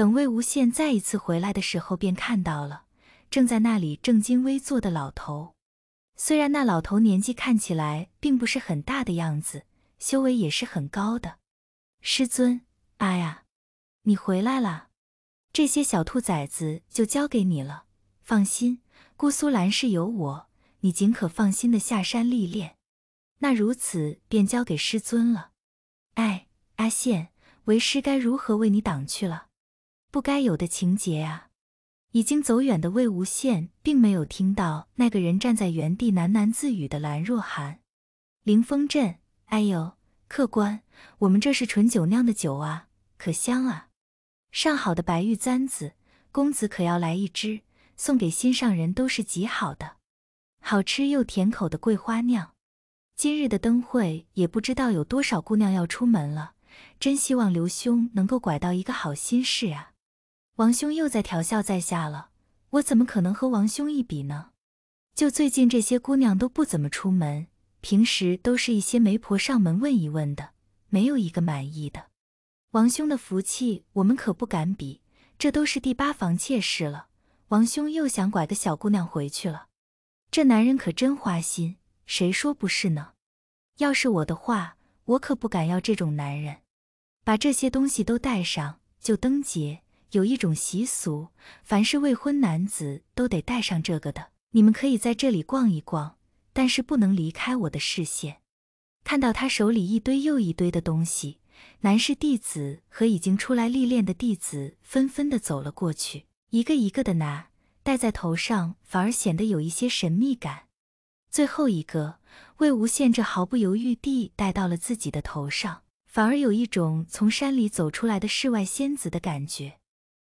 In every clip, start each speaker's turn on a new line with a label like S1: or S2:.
S1: 等魏无羡再一次回来的时候，便看到了正在那里正襟危坐的老头。虽然那老头年纪看起来并不是很大的样子，修为也是很高的。师尊，阿呀，你回来了！这些小兔崽子就交给你了。放心，姑苏蓝氏有我，你尽可放心的下山历练。那如此便交给师尊了。哎，阿羡，为师该如何为你挡去了？不该有的情节啊！已经走远的魏无羡并没有听到那个人站在原地喃喃自语的兰若寒。凌风镇，哎呦，客官，我们这是纯酒酿的酒啊，可香啊！上好的白玉簪子，公子可要来一支，送给心上人都是极好的。好吃又甜口的桂花酿，今日的灯会也不知道有多少姑娘要出门了，真希望刘兄能够拐到一个好心事啊！王兄又在调笑在下了，我怎么可能和王兄一比呢？就最近这些姑娘都不怎么出门，平时都是一些媒婆上门问一问的，没有一个满意的。王兄的福气我们可不敢比，这都是第八房妾室了。王兄又想拐个小姑娘回去了，这男人可真花心，谁说不是呢？要是我的话，我可不敢要这种男人。把这些东西都带上，就登节。有一种习俗，凡是未婚男子都得戴上这个的。你们可以在这里逛一逛，但是不能离开我的视线。看到他手里一堆又一堆的东西，男士弟子和已经出来历练的弟子纷纷的走了过去，一个一个的拿，戴在头上反而显得有一些神秘感。最后一个，魏无羡这毫不犹豫地戴到了自己的头上，反而有一种从山里走出来的世外仙子的感觉。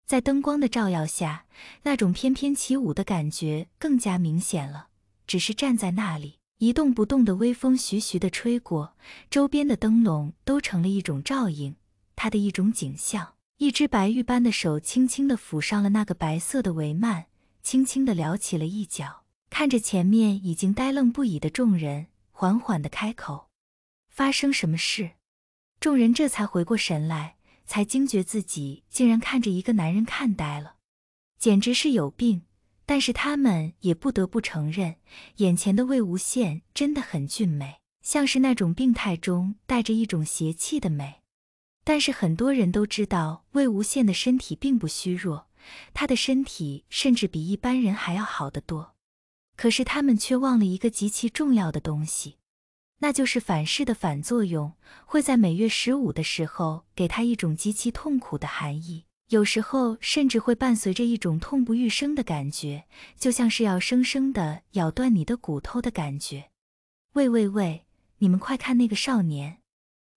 S1: 在灯光的照耀下，那种翩翩起舞的感觉更加明显了。只是站在那里一动不动的，微风徐徐的吹过，周边的灯笼都成了一种照应他的一种景象。一只白玉般的手轻轻的抚上了那个白色的帷幔，轻轻的撩起了一角，看着前面已经呆愣不已的众人，缓缓的开口：“发生什么事？”众人这才回过神来。才惊觉自己竟然看着一个男人看呆了，简直是有病。但是他们也不得不承认，眼前的魏无羡真的很俊美，像是那种病态中带着一种邪气的美。但是很多人都知道，魏无羡的身体并不虚弱，他的身体甚至比一般人还要好得多。可是他们却忘了一个极其重要的东西。那就是反噬的反作用会在每月十五的时候给他一种极其痛苦的含义，有时候甚至会伴随着一种痛不欲生的感觉，就像是要生生的咬断你的骨头的感觉。喂喂喂，你们快看那个少年！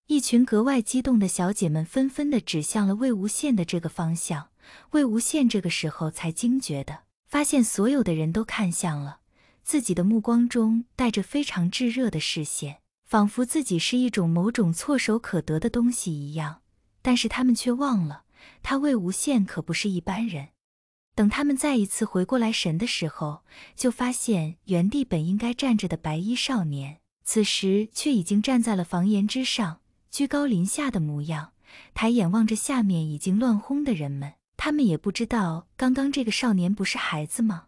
S1: 一群格外激动的小姐们纷纷的指向了魏无羡的这个方向。魏无羡这个时候才惊觉的发现，所有的人都看向了。自己的目光中带着非常炙热的视线，仿佛自己是一种某种唾手可得的东西一样。但是他们却忘了，他魏无羡可不是一般人。等他们再一次回过来神的时候，就发现原地本应该站着的白衣少年，此时却已经站在了房檐之上，居高临下的模样，抬眼望着下面已经乱哄的人们。他们也不知道，刚刚这个少年不是孩子吗？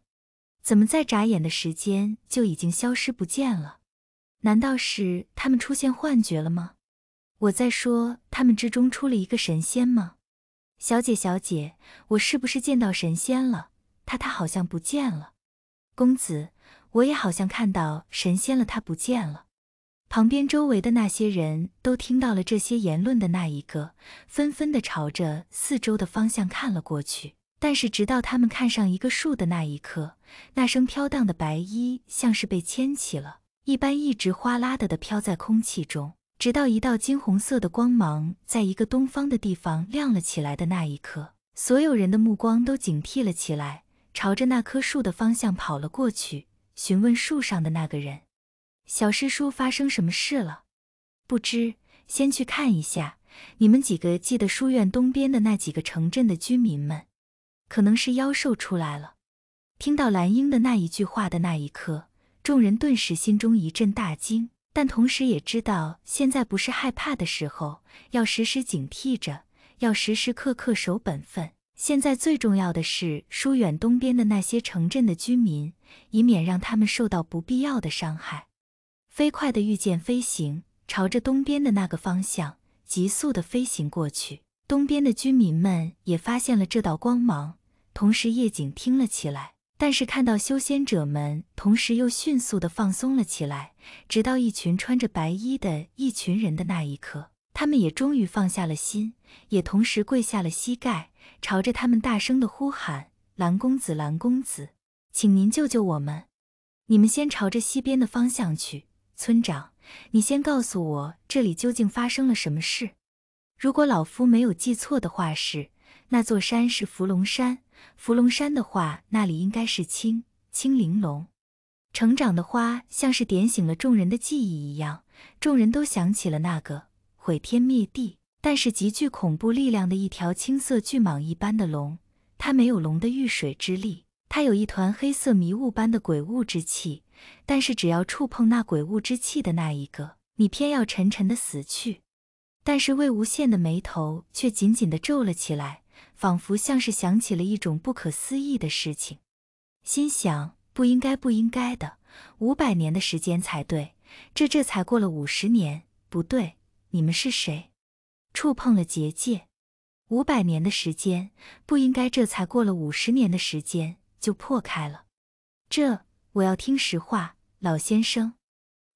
S1: 怎么在眨眼的时间就已经消失不见了？难道是他们出现幻觉了吗？我在说他们之中出了一个神仙吗？小姐，小姐，我是不是见到神仙了？他他好像不见了。公子，我也好像看到神仙了，他不见了。旁边周围的那些人都听到了这些言论的那一个，纷纷的朝着四周的方向看了过去。但是，直到他们看上一个树的那一刻，那身飘荡的白衣像是被牵起了一般，一直哗啦的的飘在空气中。直到一道金红色的光芒在一个东方的地方亮了起来的那一刻，所有人的目光都警惕了起来，朝着那棵树的方向跑了过去，询问树上的那个人：“小师叔，发生什么事了？”“不知，先去看一下。你们几个记得书院东边的那几个城镇的居民们。”可能是妖兽出来了。听到蓝英的那一句话的那一刻，众人顿时心中一阵大惊，但同时也知道现在不是害怕的时候，要时时警惕着，要时时刻刻守本分。现在最重要的是疏远东边的那些城镇的居民，以免让他们受到不必要的伤害。飞快的御剑飞行，朝着东边的那个方向急速的飞行过去。东边的居民们也发现了这道光芒。同时，夜景听了起来，但是看到修仙者们，同时又迅速的放松了起来。直到一群穿着白衣的一群人的那一刻，他们也终于放下了心，也同时跪下了膝盖，朝着他们大声的呼喊：“蓝公子，蓝公子，请您救救我们！你们先朝着西边的方向去。村长，你先告诉我，这里究竟发生了什么事？如果老夫没有记错的话，是……那座山是伏龙山，伏龙山的话，那里应该是青青灵龙。成长的花像是点醒了众人的记忆一样，众人都想起了那个毁天灭地，但是极具恐怖力量的一条青色巨蟒一般的龙。它没有龙的遇水之力，它有一团黑色迷雾般的鬼雾之气。但是只要触碰那鬼雾之气的那一个，你偏要沉沉的死去。但是魏无羡的眉头却紧紧的皱了起来。仿佛像是想起了一种不可思议的事情，心想不应该，不应该的，五百年的时间才对，这这才过了五十年，不对，你们是谁？触碰了结界，五百年的时间不应该，这才过了五十年的时间就破开了，这我要听实话，老先生，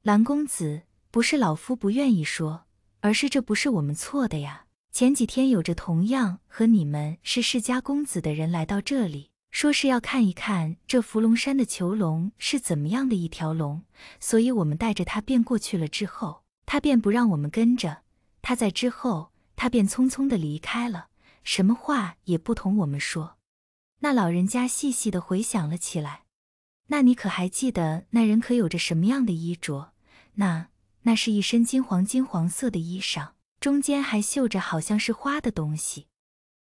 S1: 蓝公子，不是老夫不愿意说，而是这不是我们错的呀。前几天有着同样和你们是世家公子的人来到这里，说是要看一看这伏龙山的囚龙是怎么样的一条龙，所以我们带着他便过去了。之后他便不让我们跟着，他在之后他便匆匆的离开了，什么话也不同我们说。那老人家细细的回想了起来，那你可还记得那人可有着什么样的衣着？那那是一身金黄金黄色的衣裳。中间还绣着好像是花的东西。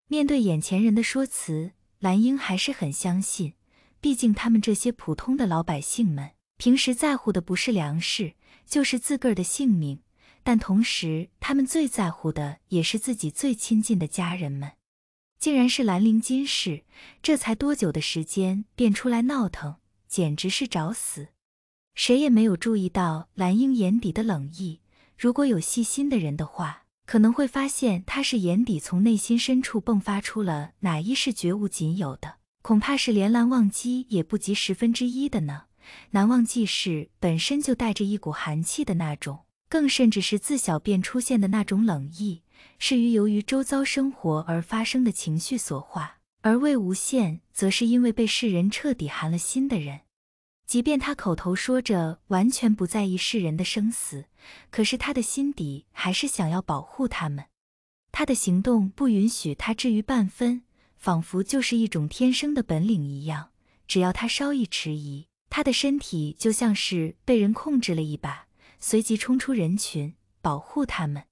S1: 面对眼前人的说辞，兰英还是很相信。毕竟他们这些普通的老百姓们，平时在乎的不是粮食，就是自个儿的性命。但同时，他们最在乎的也是自己最亲近的家人们。竟然是兰陵金氏，这才多久的时间便出来闹腾，简直是找死！谁也没有注意到兰英眼底的冷意。如果有细心的人的话。可能会发现，他是眼底从内心深处迸发出了哪一是绝无仅有的，恐怕是连蓝忘机也不及十分之一的呢。蓝忘机是本身就带着一股寒气的那种，更甚至是自小便出现的那种冷意，是于由于周遭生活而发生的情绪所化；而魏无羡则是因为被世人彻底寒了心的人。即便他口头说着完全不在意世人的生死，可是他的心底还是想要保护他们。他的行动不允许他至于半分，仿佛就是一种天生的本领一样。只要他稍一迟疑，他的身体就像是被人控制了一把，随即冲出人群保护他们。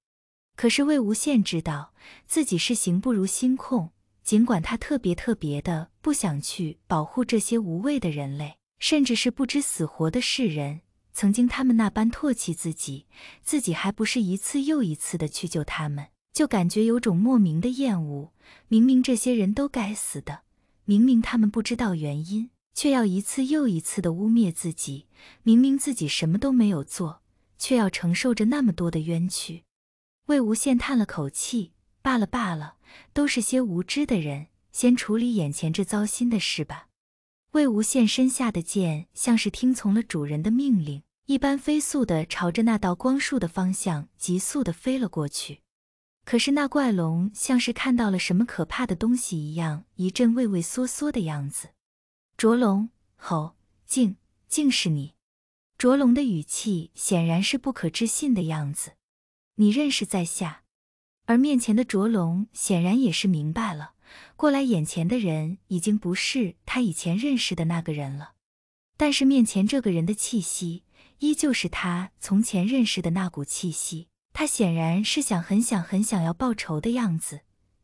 S1: 可是魏无羡知道自己是行不如心控，尽管他特别特别的不想去保护这些无畏的人类。甚至是不知死活的世人，曾经他们那般唾弃自己，自己还不是一次又一次的去救他们，就感觉有种莫名的厌恶。明明这些人都该死的，明明他们不知道原因，却要一次又一次的污蔑自己。明明自己什么都没有做，却要承受着那么多的冤屈。魏无羡叹了口气：“罢了罢了，都是些无知的人，先处理眼前这糟心的事吧。”魏无羡身下的剑像是听从了主人的命令一般，飞速的朝着那道光束的方向急速的飞了过去。可是那怪龙像是看到了什么可怕的东西一样，一阵畏畏缩缩的样子。卓龙吼，竟竟是你！卓龙的语气显然是不可置信的样子。你认识在下？而面前的卓龙显然也是明白了。过来，眼前的人已经不是他以前认识的那个人了，但是面前这个人的气息依旧是他从前认识的那股气息。他显然是想，很想，很想要报仇的样子，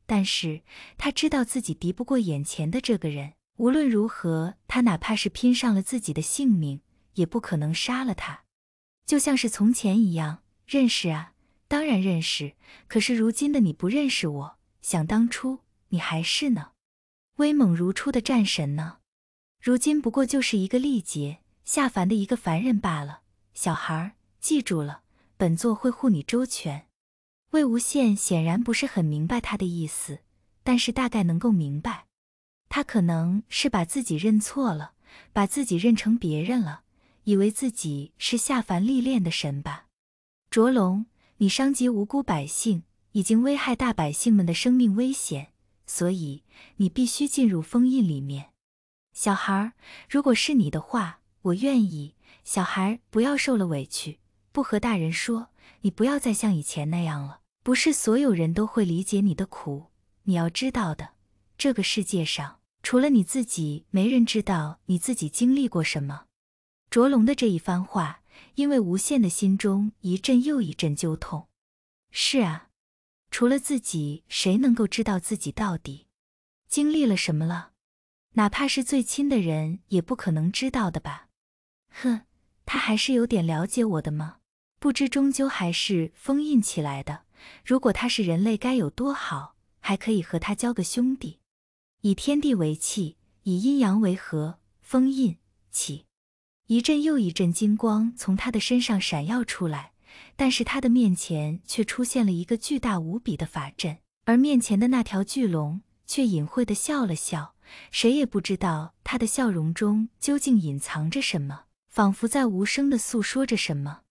S1: 但是他知道自己敌不过眼前的这个人。无论如何，他哪怕是拼上了自己的性命，也不可能杀了他。就像是从前一样，认识啊，当然认识。可是如今的你不认识我，想当初。你还是呢，威猛如初的战神呢，如今不过就是一个历劫下凡的一个凡人罢了。小孩，记住了，本座会护你周全。魏无羡显然不是很明白他的意思，但是大概能够明白，他可能是把自己认错了，把自己认成别人了，以为自己是下凡历练的神吧。卓龙，你伤及无辜百姓，已经危害大百姓们的生命危险。所以你必须进入封印里面，小孩儿，如果是你的话，我愿意。小孩，不要受了委屈，不和大人说。你不要再像以前那样了，不是所有人都会理解你的苦。你要知道的，这个世界上除了你自己，没人知道你自己经历过什么。卓龙的这一番话，因为无限的心中一阵又一阵揪痛。是啊。除了自己，谁能够知道自己到底经历了什么了？哪怕是最亲的人，也不可能知道的吧？哼，他还是有点了解我的吗？不知终究还是封印起来的。如果他是人类，该有多好，还可以和他交个兄弟。以天地为契，以阴阳为合，封印起。一阵又一阵金光从他的身上闪耀出来。但是他的面前却出现了一个巨大无比的法阵，而面前的那条巨龙却隐晦的笑了笑，谁也不知道他的笑容中究竟隐藏着什么，仿佛在无声的诉说着什么。